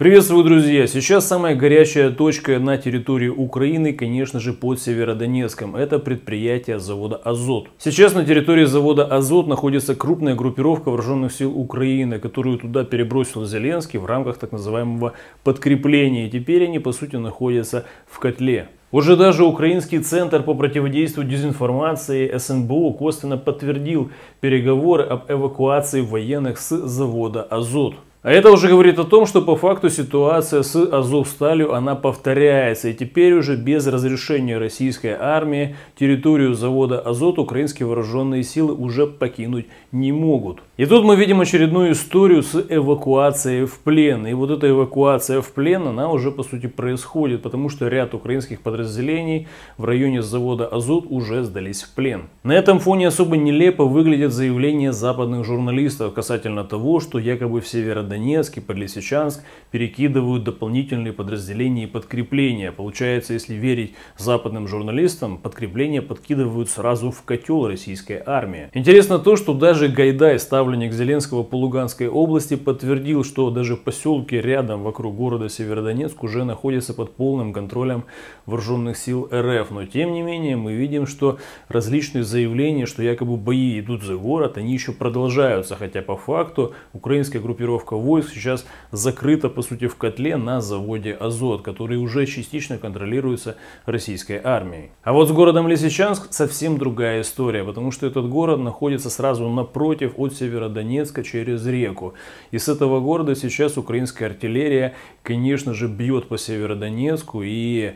Приветствую, друзья! Сейчас самая горячая точка на территории Украины, конечно же, под Северодонецком. Это предприятие завода «Азот». Сейчас на территории завода «Азот» находится крупная группировка вооруженных сил Украины, которую туда перебросил Зеленский в рамках так называемого подкрепления. теперь они, по сути, находятся в котле. Уже даже Украинский центр по противодействию дезинформации СНБУ косвенно подтвердил переговоры об эвакуации военных с завода «Азот». А это уже говорит о том, что по факту ситуация с Азовсталью, она повторяется. И теперь уже без разрешения российской армии территорию завода «Азот» украинские вооруженные силы уже покинуть не могут. И тут мы видим очередную историю с эвакуацией в плен. И вот эта эвакуация в плен, она уже по сути происходит, потому что ряд украинских подразделений в районе завода «Азот» уже сдались в плен. На этом фоне особо нелепо выглядят заявления западных журналистов касательно того, что якобы в северо Донецк и под Лисичанск перекидывают дополнительные подразделения и подкрепления. Получается, если верить западным журналистам, подкрепления подкидывают сразу в котел российской армии. Интересно то, что даже Гайдай, ставленник Зеленского по Луганской области, подтвердил, что даже поселки рядом вокруг города Северодонецк уже находятся под полным контролем вооруженных сил РФ. Но тем не менее мы видим, что различные заявления, что якобы бои идут за город, они еще продолжаются, хотя по факту украинская группировка войск сейчас закрыто по сути, в котле на заводе «Азот», который уже частично контролируется российской армией. А вот с городом Лисичанск совсем другая история, потому что этот город находится сразу напротив от Северодонецка через реку. И с этого города сейчас украинская артиллерия, конечно же, бьет по Северодонецку и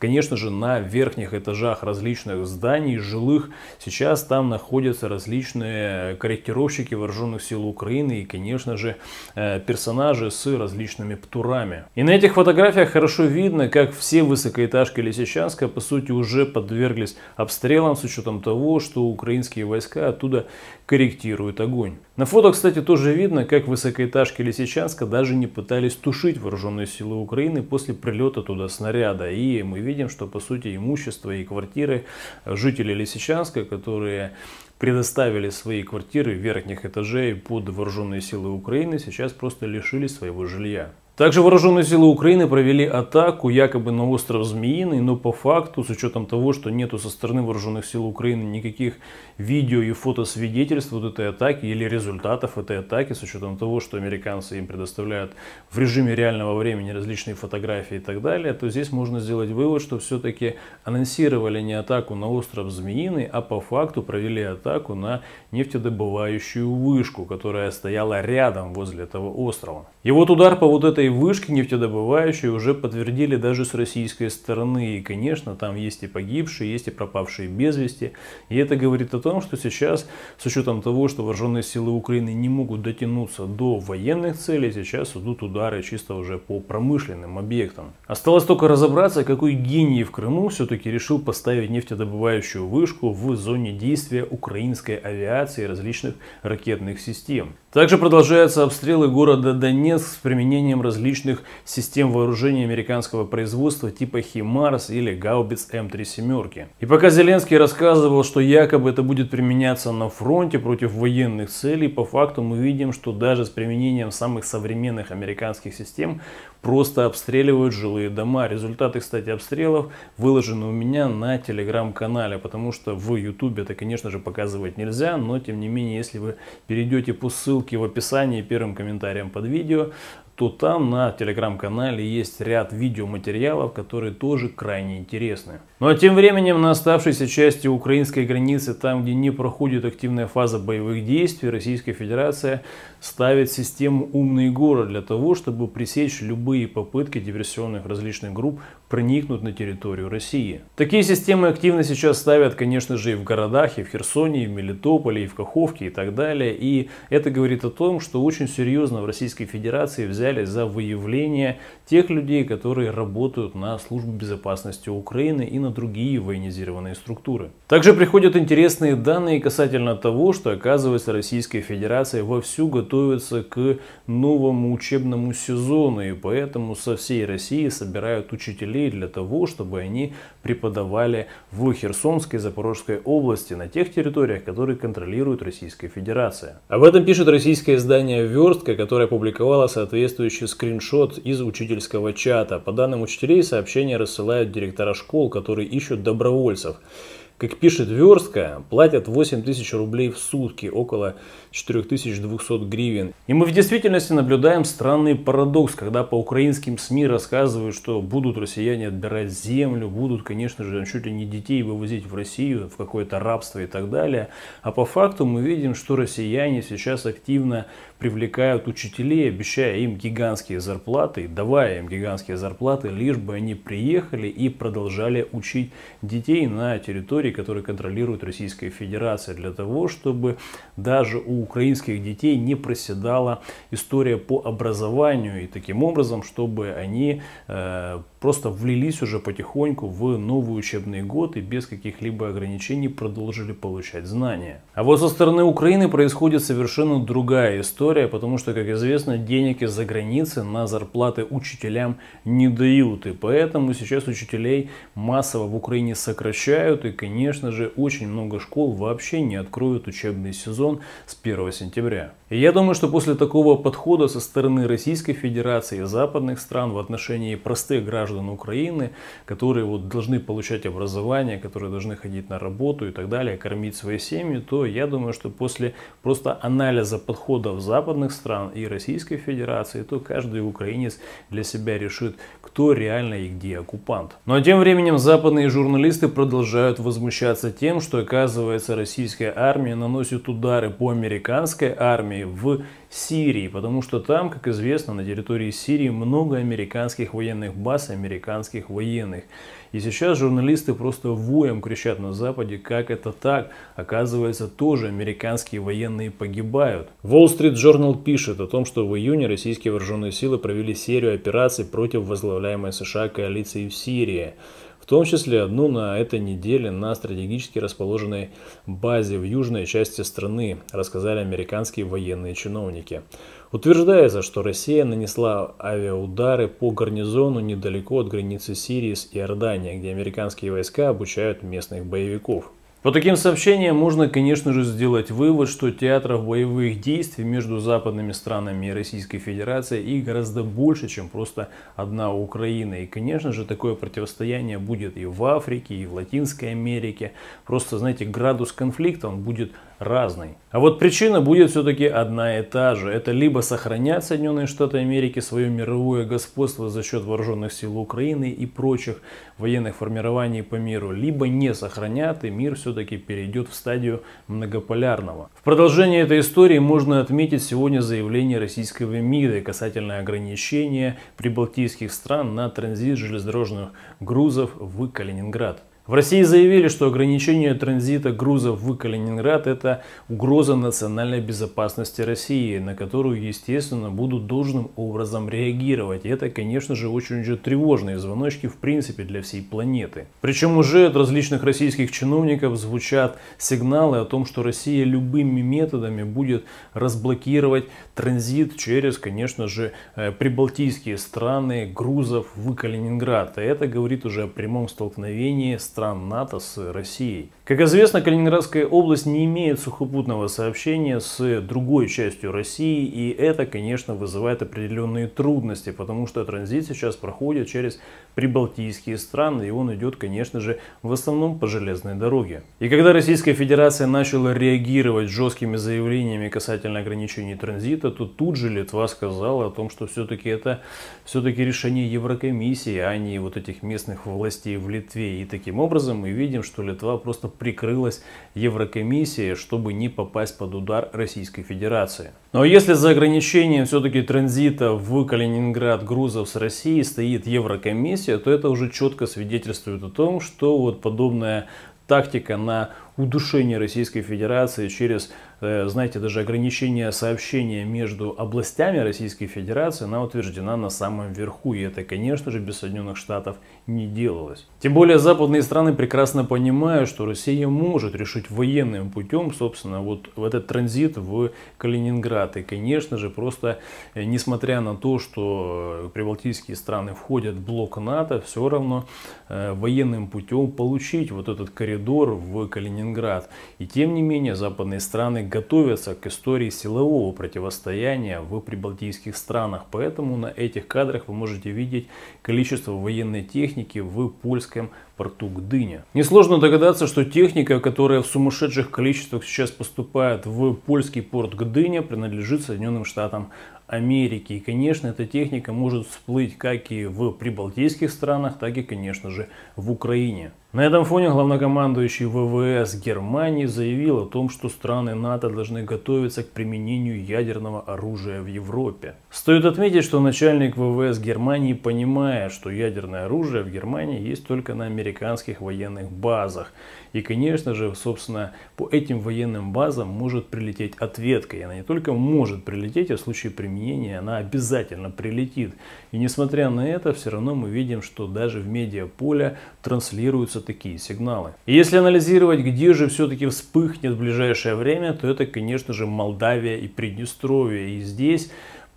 Конечно же, на верхних этажах различных зданий, жилых, сейчас там находятся различные корректировщики вооруженных сил Украины и, конечно же, э, персонажи с различными птурами. И на этих фотографиях хорошо видно, как все высокоэтажки Лисичанска, по сути, уже подверглись обстрелам с учетом того, что украинские войска оттуда корректирует огонь. На фото, кстати, тоже видно, как высокоэтажки Лисичанска даже не пытались тушить вооруженные силы Украины после прилета туда снаряда. И мы видим, что, по сути, имущество и квартиры жителей Лисичанска, которые предоставили свои квартиры верхних этажей под вооруженные силы Украины, сейчас просто лишили своего жилья. Также вооруженные силы Украины провели атаку якобы на остров Змеиный, но по факту, с учетом того, что нету со стороны вооруженных сил Украины никаких видео и фотосвидетельств вот этой атаки или результатов этой атаки, с учетом того, что американцы им предоставляют в режиме реального времени различные фотографии и так далее, то здесь можно сделать вывод, что все-таки анонсировали не атаку на остров Змеиный, а по факту провели атаку на нефтедобывающую вышку, которая стояла рядом возле этого острова. И вот удар по вот этой вышке нефтедобывающей уже подтвердили даже с российской стороны. И, конечно, там есть и погибшие, есть и пропавшие без вести. И это говорит о том, что сейчас, с учетом того, что вооруженные силы Украины не могут дотянуться до военных целей, сейчас идут удары чисто уже по промышленным объектам. Осталось только разобраться, какой гений в Крыму все-таки решил поставить нефтедобывающую вышку в зоне действия украинской авиации и различных ракетных систем. Также продолжаются обстрелы города Донецк наконец, с применением различных систем вооружения американского производства типа HIMARS или «Гаубиц М-37». И пока Зеленский рассказывал, что якобы это будет применяться на фронте против военных целей, по факту мы видим, что даже с применением самых современных американских систем просто обстреливают жилые дома. Результаты, кстати, обстрелов выложены у меня на телеграм-канале, потому что в ютубе это, конечно же, показывать нельзя, но тем не менее, если вы перейдете по ссылке в описании, первым комментариям под видео, то там на телеграм-канале есть ряд видеоматериалов, которые тоже крайне интересны. Ну а тем временем на оставшейся части украинской границы, там где не проходит активная фаза боевых действий, Российская Федерация ставит систему «Умные горы» для того, чтобы пресечь любые попытки диверсионных различных групп проникнуть на территорию России. Такие системы активно сейчас ставят, конечно же, и в городах, и в Херсоне, и в Мелитополе, и в Каховке, и так далее. И это говорит о том, что очень серьезно в Российской Федерации взяли взяли за выявление тех людей, которые работают на службу безопасности Украины и на другие военизированные структуры. Также приходят интересные данные касательно того, что оказывается Российская Федерация вовсю готовится к новому учебному сезону и поэтому со всей России собирают учителей для того, чтобы они преподавали в Херсонской и Запорожской области на тех территориях, которые контролирует Российская Федерация. Об этом пишет российское издание «Верстка», которое опубликовало соответствующие соответствующий скриншот из учительского чата. По данным учителей, сообщения рассылают директора школ, которые ищут добровольцев. Как пишет Верстка, платят 8 тысяч рублей в сутки, около 4200 гривен. И мы в действительности наблюдаем странный парадокс, когда по украинским СМИ рассказывают, что будут россияне отбирать землю, будут, конечно же, чуть ли не детей вывозить в Россию, в какое-то рабство и так далее. А по факту мы видим, что россияне сейчас активно привлекают учителей, обещая им гигантские зарплаты, давая им гигантские зарплаты, лишь бы они приехали и продолжали учить детей на территории, которую контролирует Российская Федерация, для того, чтобы даже у украинских детей не проседала история по образованию и таким образом, чтобы они э, просто влились уже потихоньку в новый учебный год и без каких-либо ограничений продолжили получать знания. А вот со стороны Украины происходит совершенно другая история история, потому что, как известно, денег из-за границы на зарплаты учителям не дают. И поэтому сейчас учителей массово в Украине сокращают. И, конечно же, очень много школ вообще не откроют учебный сезон с 1 сентября. И я думаю, что после такого подхода со стороны Российской Федерации и западных стран в отношении простых граждан Украины, которые вот должны получать образование, которые должны ходить на работу и так далее, кормить свои семьи, то я думаю, что после просто анализа подходов за западных стран и Российской Федерации, то каждый украинец для себя решит, кто реально и где оккупант. Но ну, а тем временем западные журналисты продолжают возмущаться тем, что оказывается российская армия наносит удары по американской армии в Сирии, потому что там, как известно, на территории Сирии много американских военных баз, американских военных. И сейчас журналисты просто воем кричат на Западе, как это так? Оказывается, тоже американские военные погибают. Wall Street Journal пишет о том, что в июне российские вооруженные силы провели серию операций против возглавляемой США коалиции в Сирии в том числе одну на этой неделе на стратегически расположенной базе в южной части страны, рассказали американские военные чиновники. Утверждается, что Россия нанесла авиаудары по гарнизону недалеко от границы Сирии с Иорданией, где американские войска обучают местных боевиков. По таким сообщениям можно, конечно же, сделать вывод, что театров боевых действий между западными странами и Российской Федерацией их гораздо больше, чем просто одна Украина. И, конечно же, такое противостояние будет и в Африке, и в Латинской Америке. Просто, знаете, градус конфликта он будет разный. А вот причина будет все-таки одна и та же. Это либо сохранять Соединенные Штаты Америки свое мировое господство за счет вооруженных сил Украины и прочих военных формирований по миру, либо не сохранят и мир все-таки перейдет в стадию многополярного. В продолжение этой истории можно отметить сегодня заявление российского МИДа касательно ограничения прибалтийских стран на транзит железнодорожных грузов в Калининград. В России заявили, что ограничение транзита грузов в Калининград – это угроза национальной безопасности России, на которую, естественно, будут должным образом реагировать. И это, конечно же, очень же тревожные звоночки в принципе для всей планеты. Причем уже от различных российских чиновников звучат сигналы о том, что Россия любыми методами будет разблокировать транзит через, конечно же, э, прибалтийские страны грузов в Калининград. И это говорит уже о прямом столкновении с стран НАТО с Россией. Как известно, Калининградская область не имеет сухопутного сообщения с другой частью России, и это, конечно, вызывает определенные трудности, потому что транзит сейчас проходит через прибалтийские страны, и он идет, конечно же, в основном по железной дороге. И когда Российская Федерация начала реагировать жесткими заявлениями касательно ограничений транзита, то тут же Литва сказала о том, что все-таки это все-таки решение Еврокомиссии, а не вот этих местных властей в Литве. И таким образом мы видим, что Литва просто прикрылась Еврокомиссия, чтобы не попасть под удар Российской Федерации. Но если за ограничением все-таки транзита в Калининград грузов с России стоит Еврокомиссия, то это уже четко свидетельствует о том, что вот подобная тактика на удушение Российской Федерации через, э, знаете, даже ограничение сообщения между областями Российской Федерации, она утверждена на самом верху. И это, конечно же, без Соединенных Штатов не делалось. Тем более западные страны прекрасно понимают, что Россия может решить военным путем, собственно, вот в этот транзит в Калининград. И, конечно же, просто э, несмотря на то, что прибалтийские страны входят в блок НАТО, все равно э, военным путем получить вот этот коридор в Калининград. И тем не менее, западные страны готовятся к истории силового противостояния в прибалтийских странах. Поэтому на этих кадрах вы можете видеть количество военной техники, техники в польском порту Гдыня. Несложно догадаться, что техника, которая в сумасшедших количествах сейчас поступает в польский порт Гдыня, принадлежит Соединенным Штатам Америки. И, конечно, эта техника может всплыть как и в прибалтийских странах, так и, конечно же, в Украине. На этом фоне главнокомандующий ВВС Германии заявил о том, что страны НАТО должны готовиться к применению ядерного оружия в Европе. Стоит отметить, что начальник ВВС Германии понимает, что ядерное оружие в Германии есть только на американских военных базах. И, конечно же, собственно, по этим военным базам может прилететь ответка. И она не только может прилететь, а в случае применения она обязательно прилетит. И несмотря на это, все равно мы видим, что даже в медиаполе транслируются такие сигналы. И если анализировать, где же все-таки вспыхнет в ближайшее время, то это, конечно же, Молдавия и Приднестровье. И здесь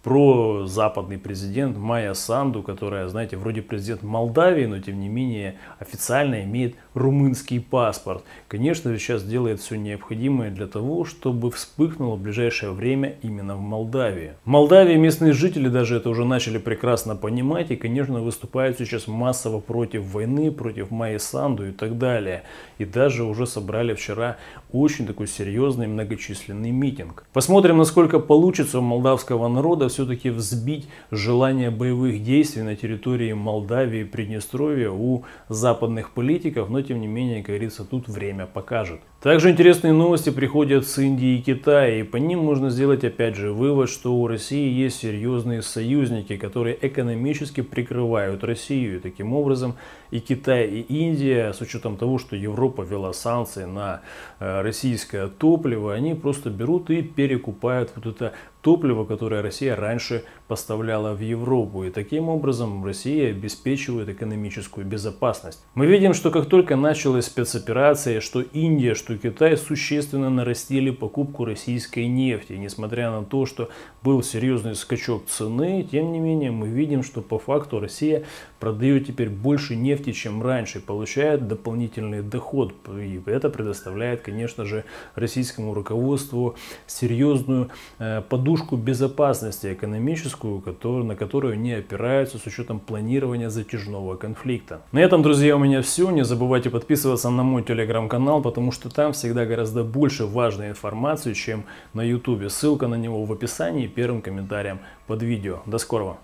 про западный президент Майя Санду, которая, знаете, вроде президент Молдавии, но тем не менее официально имеет румынский паспорт. Конечно сейчас делает все необходимое для того, чтобы вспыхнуло в ближайшее время именно в Молдавии. В Молдавии местные жители даже это уже начали прекрасно понимать и, конечно, выступают сейчас массово против войны, против Майи Санду и так далее. И даже уже собрали вчера очень такой серьезный многочисленный митинг. Посмотрим, насколько получится у молдавского народа все-таки взбить желание боевых действий на территории Молдавии и Приднестровья у западных политиков, но тем не менее, как говорится, тут время покажет. Также интересные новости приходят с Индии и Китая, и по ним можно сделать опять же вывод, что у России есть серьезные союзники, которые экономически прикрывают Россию. И таким образом и Китай, и Индия, с учетом того, что Европа вела санкции на э, российское топливо, они просто берут и перекупают вот это топливо, которое Россия раньше поставляла в Европу. И таким образом Россия обеспечивает экономическую безопасность. Мы видим, что как только началась спецоперация, что Индия, что Китай существенно нарастили покупку российской нефти. несмотря на то, что был серьезный скачок цены, тем не менее мы видим, что по факту Россия продают теперь больше нефти, чем раньше, получают дополнительный доход. И это предоставляет, конечно же, российскому руководству серьезную э, подушку безопасности экономическую, на которую не опираются с учетом планирования затяжного конфликта. На этом, друзья, у меня все. Не забывайте подписываться на мой телеграм-канал, потому что там всегда гораздо больше важной информации, чем на ютубе. Ссылка на него в описании первым комментарием под видео. До скорого!